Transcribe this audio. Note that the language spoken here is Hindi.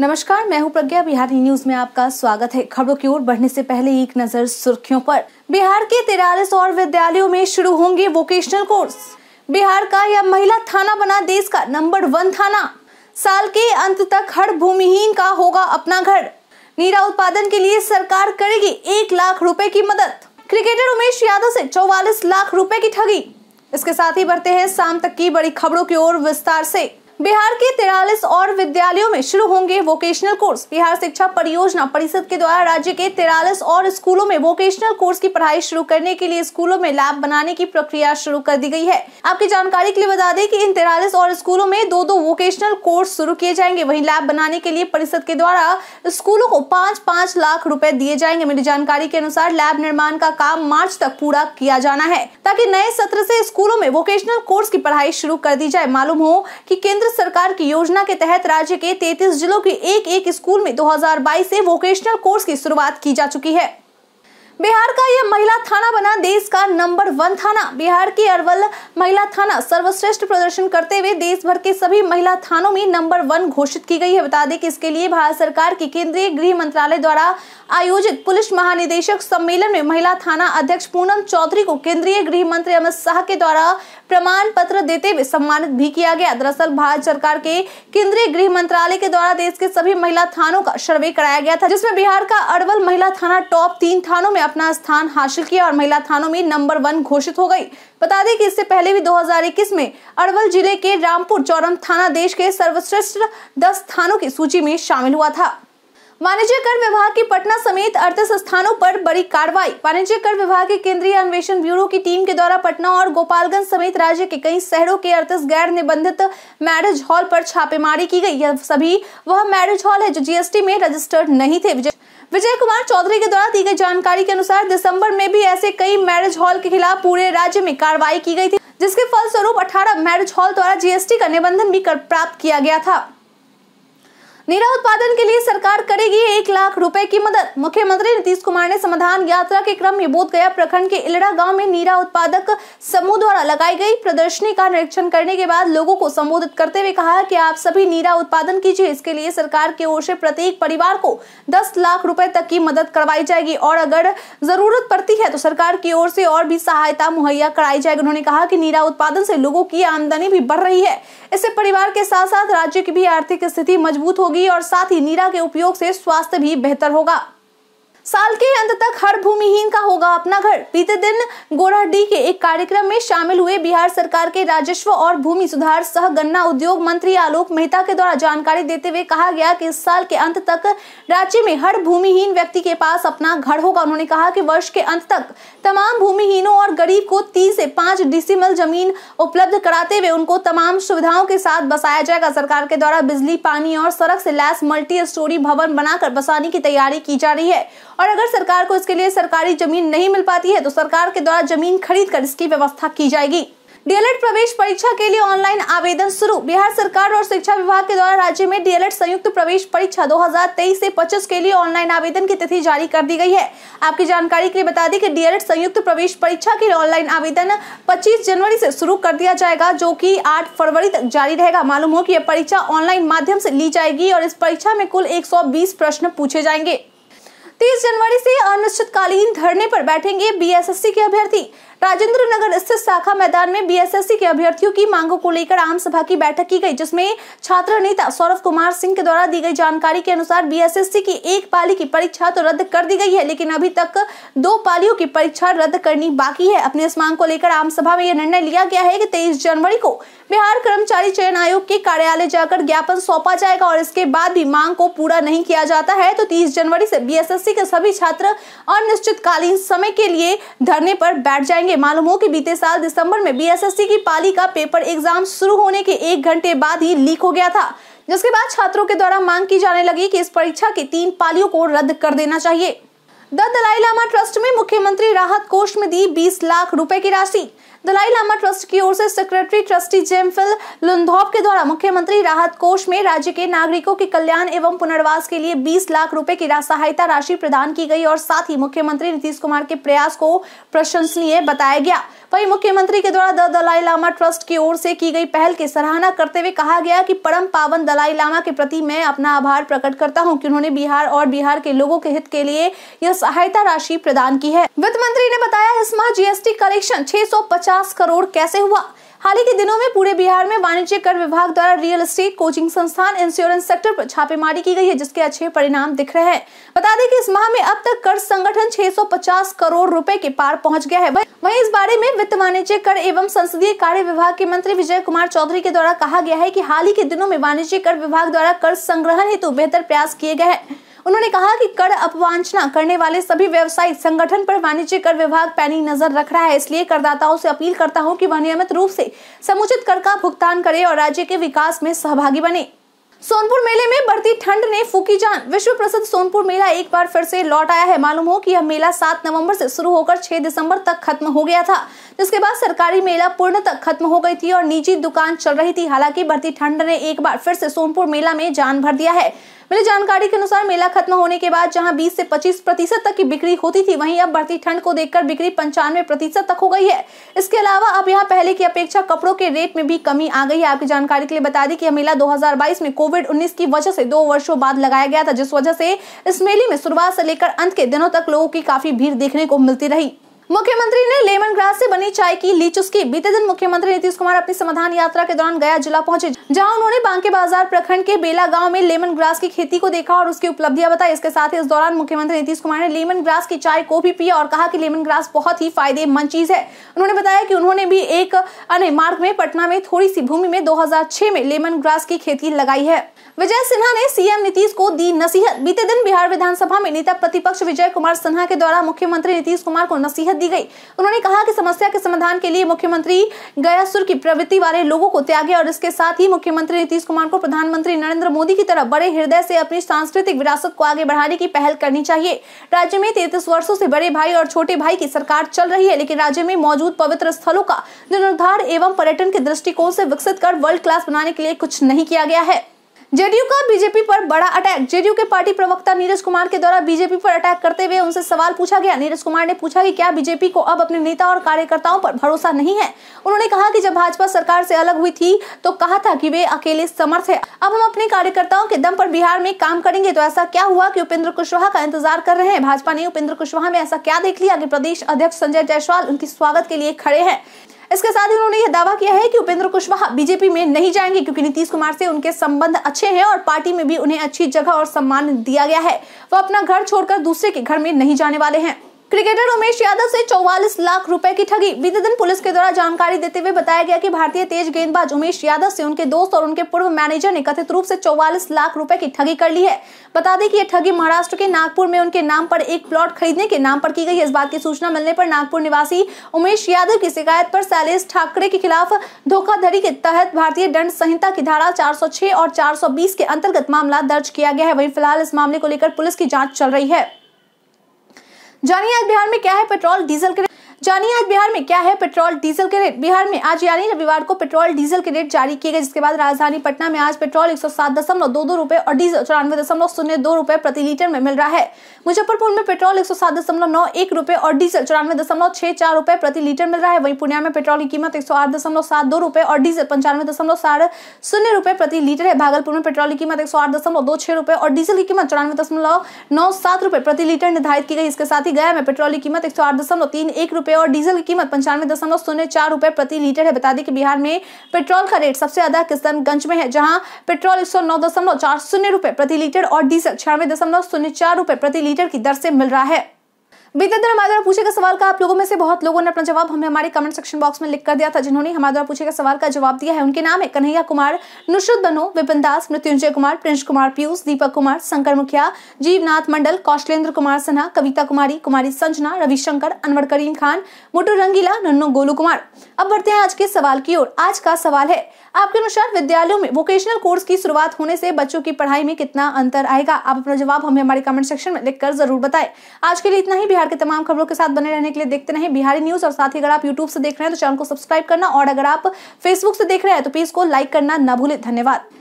नमस्कार मैं हूं प्रज्ञा बिहारी न्यूज में आपका स्वागत है खबरों की ओर बढ़ने से पहले एक नजर सुर्खियों पर बिहार के तिरालीस और विद्यालयों में शुरू होंगे वोकेशनल कोर्स बिहार का यह महिला थाना बना देश का नंबर वन थाना साल के अंत तक हर भूमिहीन का होगा अपना घर नीरा उत्पादन के लिए सरकार करेगी एक लाख रुपए की मदद क्रिकेटर उमेश यादव से चौवालीस लाख रुपए की ठगी इसके साथ ही बढ़ते हैं शाम तक की बड़ी खबरों की ओर विस्तार से बिहार के तिरालीस और विद्यालयों में शुरू होंगे वोकेशनल कोर्स बिहार शिक्षा परियोजना परिषद के द्वारा राज्य के तिरालीस और स्कूलों में वोकेशनल कोर्स की पढ़ाई शुरू करने के लिए स्कूलों में लैब बनाने की प्रक्रिया शुरू कर दी गई है आपकी जानकारी के लिए बता दें कि इन तिरालीस और स्कूलों में दो दो वोकेशनल कोर्स शुरू किए जाएंगे वही लैब बनाने के लिए परिषद के द्वारा स्कूलों को पाँच पाँच लाख रूपए दिए जाएंगे मेरी जानकारी के अनुसार लैब निर्माण का काम मार्च तक पूरा किया जाना है ताकि नए सत्र ऐसी स्कूलों में वोकेशनल कोर्स की पढ़ाई शुरू कर दी जाए मालूम हो की केंद्र सरकार की योजना के तहत राज्य के 33 जिलों के एक एक स्कूल में 2022 से वोकेशनल कोर्स की शुरुआत की जा चुकी है बिहार का यह महिला थाना बना देश का नंबर वन थाना बिहार की अरवल महिला थाना सर्वश्रेष्ठ प्रदर्शन करते हुए देश भर के सभी महिला थानों में नंबर वन घोषित की गई है बता दें कि इसके लिए भारत सरकार की केंद्रीय गृह मंत्रालय द्वारा आयोजित पुलिस महानिदेशक सम्मेलन में महिला थाना अध्यक्ष पूनम चौधरी को केंद्रीय गृह मंत्री अमित शाह के द्वारा प्रमाण पत्र देते हुए सम्मानित भी किया गया दरअसल भारत सरकार के केंद्रीय गृह मंत्रालय के द्वारा देश के सभी महिला थानों का सर्वे कराया गया था जिसमें बिहार का अरवल महिला थाना टॉप तीन थानों में अपना स्थान हासिल किया और महिला थानों में नंबर वन घोषित हो गई बता दें कि इससे पहले भी 2021 में अरवल जिले के रामपुर चौरम थाना देश के सर्वश्रेष्ठ दस थानों की सूची में शामिल हुआ था वाणिज्य कर विभाग की पटना समेत अड़तीस स्थानों पर बड़ी कार्रवाई वाणिज्य कर विभाग के केंद्रीय अन्वेषण ब्यूरो की टीम के द्वारा पटना और गोपालगंज समेत राज्य के कई शहरों के अड़तीस गैर निबंधित मैरिज हॉल पर छापेमारी की गई यह सभी वह मैरिज हॉल है जो जीएसटी में रजिस्टर्ड नहीं थे विजय कुमार चौधरी के द्वारा दी गई जानकारी के अनुसार दिसंबर में भी ऐसे कई मैरिज हॉल के खिलाफ पूरे राज्य में कार्रवाई की गई थी जिसके फलस्वरूप 18 मैरिज हॉल द्वारा जीएसटी का निबंधन भी कर प्राप्त किया गया था नीरा उत्पादन के लिए सरकार करेगी एक लाख रुपए की मदद मुख्यमंत्री नीतीश कुमार ने समाधान यात्रा के क्रम में बोध गया प्रखंड के इलड़ा गाँव में नीरा उत्पादक समूह द्वारा लगाई गई प्रदर्शनी का निरीक्षण करने के बाद लोगों को संबोधित करते हुए कहा कि आप सभी नीरा उत्पादन कीजिए इसके लिए सरकार की ओर से प्रत्येक परिवार को दस लाख रूपए तक की मदद करवाई जाएगी और अगर जरूरत पड़ती है तो सरकार की ओर से और भी सहायता मुहैया कराई जाएगी उन्होंने कहा की नीरा उत्पादन से लोगों की आमदनी भी बढ़ रही है इससे परिवार के साथ साथ राज्य की भी आर्थिक स्थिति मजबूत होगी होगी और साथ ही नीरा के उपयोग से स्वास्थ्य भी बेहतर होगा साल के अंत तक हर भूमिहीन का होगा अपना घर बीते दिन गोराडी के एक कार्यक्रम में शामिल हुए बिहार सरकार के राजस्व और भूमि सुधार सह गन्ना उद्योग मंत्री आलोक मेहता के द्वारा जानकारी देते हुए कहा गया कि इस साल के अंत तक राज्य में हर भूमिहीन व्यक्ति के पास अपना घर होगा उन्होंने कहा कि वर्ष के अंत तक तमाम भूमिहीनों और गरीब को तीन से पांच डिसीमल जमीन उपलब्ध कराते हुए उनको तमाम सुविधाओं के साथ बसाया जाएगा सरकार के द्वारा बिजली पानी और सड़क से लैस मल्टी स्टोरी भवन बनाकर बसाने की तैयारी की जा रही है और अगर सरकार को इसके लिए सरकारी जमीन नहीं मिल पाती है तो सरकार के द्वारा जमीन खरीद कर इसकी व्यवस्था की जाएगी डीएलएड प्रवेश परीक्षा के लिए ऑनलाइन आवेदन शुरू बिहार सरकार और शिक्षा विभाग के द्वारा राज्य में डीएलएड संयुक्त प्रवेश परीक्षा 2023 से 25 के लिए ऑनलाइन आवेदन की तिथि जारी कर दी गई है आपकी जानकारी के लिए बता दें कि डीएलएड संयुक्त प्रवेश परीक्षा के लिए ऑनलाइन आवेदन 25 जनवरी से शुरू कर दिया जाएगा जो की आठ फरवरी तक जारी रहेगा मालूम हो की यह परीक्षा ऑनलाइन माध्यम से ली जाएगी और इस परीक्षा में कुल एक प्रश्न पूछे जाएंगे तीस जनवरी से अनिश्चितकालीन धरने पर बैठेंगे बीएसएससी के अभ्यर्थी राजेंद्र नगर स्थित शाखा मैदान में बीएसएससी के अभ्यर्थियों की मांगों को लेकर आम सभा की बैठक की गई जिसमें छात्र नेता सौरभ कुमार सिंह के द्वारा दी गई जानकारी के अनुसार बीएसएससी की एक पाली की परीक्षा तो रद्द कर दी गई है लेकिन अभी तक दो पालियों की परीक्षा रद्द करनी बाकी है अपनी इस मांग को लेकर आम सभा में यह निर्णय लिया गया है की तेईस जनवरी को बिहार कर्मचारी चयन आयोग के कार्यालय जाकर ज्ञापन सौंपा जाएगा और इसके बाद भी मांग को पूरा नहीं किया जाता है तो तीस जनवरी से बीएसएससी के सभी छात्र अनिश्चितकालीन समय के लिए धरने पर बैठ जाएंगे करेंगे मालूम हो कि बीते साल दिसंबर में बीएसएससी की पाली का पेपर एग्जाम शुरू होने के एक घंटे बाद ही लीक हो गया था जिसके बाद छात्रों के द्वारा मांग की जाने लगी कि इस परीक्षा की तीन पालियों को रद्द कर देना चाहिए द दलाई लामा ट्रस्ट में मुख्यमंत्री राहत कोष में दी 20 लाख रुपए की राशि दलाई लामा ट्रस्ट की ओर से सेक्रेटरी ट्रस्टी जेमफिल लुंधौप के द्वारा मुख्यमंत्री राहत कोष में राज्य के नागरिकों के कल्याण एवं पुनर्वास के लिए 20 लाख रुपए की सहायता राशि प्रदान की गई और साथ ही मुख्यमंत्री नीतीश कुमार के प्रयास को प्रशंसनीय बताया गया वहीं मुख्यमंत्री के द्वारा द दलाई लामा ट्रस्ट की ओर से की गई पहल की सराहना करते हुए कहा गया कि परम पावन दलाई लामा के प्रति मैं अपना आभार प्रकट करता हूं कि उन्होंने बिहार और बिहार के लोगों के हित के लिए यह सहायता राशि प्रदान की है वित्त मंत्री ने बताया इस माह जीएसटी कलेक्शन छह करोड़ कैसे हुआ हाल ही के दिनों में पूरे बिहार में वाणिज्य कर विभाग द्वारा रियल एस्टेट कोचिंग संस्थान इंश्योरेंस सेक्टर पर छापेमारी की गई है जिसके अच्छे परिणाम दिख रहे हैं बता दें कि इस माह में अब तक कर संगठन 650 करोड़ रुपए के पार पहुंच गया है वहीं इस बारे में वित्त वाणिज्य कर एवं संसदीय कार्य विभाग के मंत्री विजय कुमार चौधरी के द्वारा कहा गया है की हाल ही के दिनों में वाणिज्य कर विभाग द्वारा कर संग्रहण हेतु बेहतर प्रयास किए गए हैं उन्होंने कहा कि कर अपवांचना करने वाले सभी व्यवसायिक संगठन पर वाणिज्य कर विभाग पैनी नजर रख रहा है इसलिए करदाताओं से अपील करता हूं कि वह नियमित रूप से समुचित कर का भुगतान करे और राज्य के विकास में सहभागी बने सोनपुर मेले में बढ़ती ठंड ने फूकी जान विश्व प्रसिद्ध सोनपुर मेला एक बार फिर से लौट आया है मालूम हो कि यह मेला 7 नवंबर से शुरू होकर 6 दिसंबर तक खत्म हो गया था जिसके बाद सरकारी मेला पूर्ण तक खत्म हो गई थी और निजी दुकान चल रही थी हालांकि बढ़ती ठंड ने एक बार फिर से सोनपुर मेला में जान भर दिया है मिली जानकारी के अनुसार मेला खत्म होने के बाद जहां 20 से 25 प्रतिशत तक की बिक्री होती थी वहीं अब बढ़ती ठंड को देखकर बिक्री पंचानवे प्रतिशत तक हो गई है इसके अलावा अब यहाँ पहले की अपेक्षा कपड़ों के रेट में भी कमी आ गई है आपकी जानकारी के लिए बता दी कि यह मेला दो में कोविड उन्नीस की वजह से दो वर्षो बाद लगाया गया था जिस वजह से इस मेले में शुरुआत से लेकर अंत के दिनों तक लोगों की काफी भीड़ देखने को मिलती रही मुख्यमंत्री ने लेमन ग्रास से बनी चाय की ली चुस्की बीते दिन मुख्यमंत्री नीतीश कुमार अपनी समाधान यात्रा के दौरान गया जिला पहुंचे जहां उन्होंने बांके बाजार प्रखंड के बेला गांव में लेमन ग्रास की खेती को देखा और उसकी उपलब्धियां बताई इसके साथ ही इस दौरान मुख्यमंत्री नीतीश कुमार ने लेमन ग्रास की चाय को भी पिया और कहा की लेमन ग्रास बहुत ही फायदेमंद चीज है उन्होंने बताया की उन्होंने भी एक अन्य मार्ग में पटना में थोड़ी सी भूमि में दो में लेमन ग्रास की खेती लगाई है विजय सिन्हा ने सीएम नीतीश को दी नसीहत बीते दिन बिहार विधानसभा में नेता प्रतिपक्ष विजय कुमार सिन्हा के द्वारा मुख्यमंत्री नीतीश कुमार को नसीहत दी गई उन्होंने कहा कि समस्या के समाधान के लिए मुख्यमंत्री गयासुर की प्रवृत्ति वाले लोगों को त्यागे और इसके साथ ही मुख्यमंत्री नीतीश कुमार को प्रधानमंत्री नरेंद्र मोदी की तरह बड़े हृदय से अपनी सांस्कृतिक विरासत को आगे बढ़ाने की पहल करनी चाहिए राज्य में तैतीस वर्षो से बड़े भाई और छोटे भाई की सरकार चल रही है लेकिन राज्य में मौजूद पवित्र स्थलों का जीर्णोद्धार एवं पर्यटन के दृष्टिकोण से विकसित कर वर्ल्ड क्लास बनाने के लिए कुछ नहीं किया गया है जेडीयू का बीजेपी पर बड़ा अटैक जेडीयू के पार्टी प्रवक्ता नीरज कुमार के द्वारा बीजेपी पर अटैक करते हुए उनसे सवाल पूछा गया नीरज कुमार ने पूछा कि क्या बीजेपी को अब अपने नेता और कार्यकर्ताओं पर भरोसा नहीं है उन्होंने कहा कि जब भाजपा सरकार से अलग हुई थी तो कहा था कि वे अकेले समर्थ है अब हम अपने कार्यकर्ताओं के दम पर बिहार में काम करेंगे तो ऐसा क्या हुआ की उपेंद्र कुशवाहा का इंतजार कर रहे हैं भाजपा ने उपेंद्र कुशवाहा में ऐसा क्या देख लिया की प्रदेश अध्यक्ष संजय जायसवाल उनके स्वागत के लिए खड़े हैं इसके साथ ही उन्होंने यह दावा किया है कि उपेंद्र कुशवाहा बीजेपी में नहीं जाएंगे क्योंकि नीतीश कुमार से उनके संबंध अच्छे हैं और पार्टी में भी उन्हें अच्छी जगह और सम्मान दिया गया है वह अपना घर छोड़कर दूसरे के घर में नहीं जाने वाले हैं क्रिकेटर उमेश यादव से 44 लाख रुपए की ठगी बीते दिन पुलिस के द्वारा जानकारी देते हुए बताया गया कि भारतीय तेज गेंदबाज उमेश यादव से उनके दोस्त और उनके पूर्व मैनेजर ने कथित रूप से 44 लाख रुपए की ठगी कर ली है बता दें कि यह ठगी महाराष्ट्र के नागपुर में उनके नाम पर एक प्लॉट खरीदने के नाम पर की गई इस बात की सूचना मिलने पर नागपुर निवासी उमेश यादव की शिकायत पर शैलेश ठाकरे के खिलाफ धोखाधड़ी के तहत भारतीय दंड संहिता की धारा चार और चार के अंतर्गत मामला दर्ज किया गया है वही फिलहाल इस मामले को लेकर पुलिस की जाँच चल रही है जानिए आज बिहार में क्या है पेट्रोल डीजल के जानिए आज बिहार में क्या है पेट्रोल डीजल के रेट बिहार में आज यानी रविवार को पेट्रोल डीजल के रेट जारी किए गए जिसके बाद राजधानी पटना में आज पेट्रोल एक सौ सात दशमलव दो दो रुपए और डीजल चौरानवे दशमलव शून्य दो रुपए प्रति लीटर में मिल रहा है मुजफ्फरपुर में पेट्रोल एक सौ सात दशमलव नौ एक रुपए और डीजल चौरानवे दशमलव छह चार रुपए प्रति लीटर मिल रहा है वहीं पूर्णिया में पेट्रोल की कीमत एक सौ आठ दशमलव सात दो रुपए और डीजल पंचानवे दशमलव शून्य रुपए प्रति लीटर है भागलपुर में पेट्रोल की कीमत एक सौ आठ दशमलव दो छह रुपए और डीजल की कीमत चौरानवे दशमलव नौ सात रुपए प्रति लीटर निर्धारित की गई इसके साथ ही गया में पेट्रोल की कीमत एक सौ आठ दशमलव तीन एक रुपए रुपए और डीजल की कीमत पंचानवे दशमलव शून्य चार रुपए प्रति लीटर है बता दें कि बिहार में पेट्रोल का रेट सबसे ज्यादा किशनगंज में है जहां पेट्रोल एक सौ नौ दशमलव चार शून्य रुपए प्रति लीटर और डीजल छियानवे दशमलव शून्य चार रुपए प्रति लीटर की दर से मिल रहा है बीते दिन हमारे द्वारा पूछे गए सवाल का आप लोगों में से बहुत लोगों ने अपना जवाब हमें हमारे कमेंट सेक्शन बॉक्स में लिख कर दिया था जिन्होंने हमारे द्वारा पूछे गए सवाल का जवाब दिया है उनके नाम है कन्हैया कुमार नुशुद बनो विपिन दास मृत्युंजय कुमार प्रिंस कुमार पीयूष दीपक कुमार शंकर मुखिया जीवनाथ मंडल कौशलेंद्र कुमार सिन्हा कविता कुमारी कुमारी संजना रविशंकर अनवर करीम खान मोटू रंगीला नन्नू गोलू कुमार अब बढ़ते हैं आज के सवाल की ओर आज का सवाल है आपके अनुसार विद्यालयों में वोकेशनल कोर्स की शुरुआत होने से बच्चों की पढ़ाई में कितना अंतर आएगा आप अपना जवाब हमें हमारे कमेंट सेक्शन में लिखकर जरूर बताएं आज के लिए इतना ही बिहार बिहार के तमाम खबरों के साथ बने रहने के लिए देखते रहे बिहारी न्यूज और साथ ही अगर आप यूट्यूब से देख रहे हैं तो चैनल को सब्सक्राइब करना और अगर आप फेसबुक से देख रहे हैं तो प्लीज को लाइक करना न भूले धन्यवाद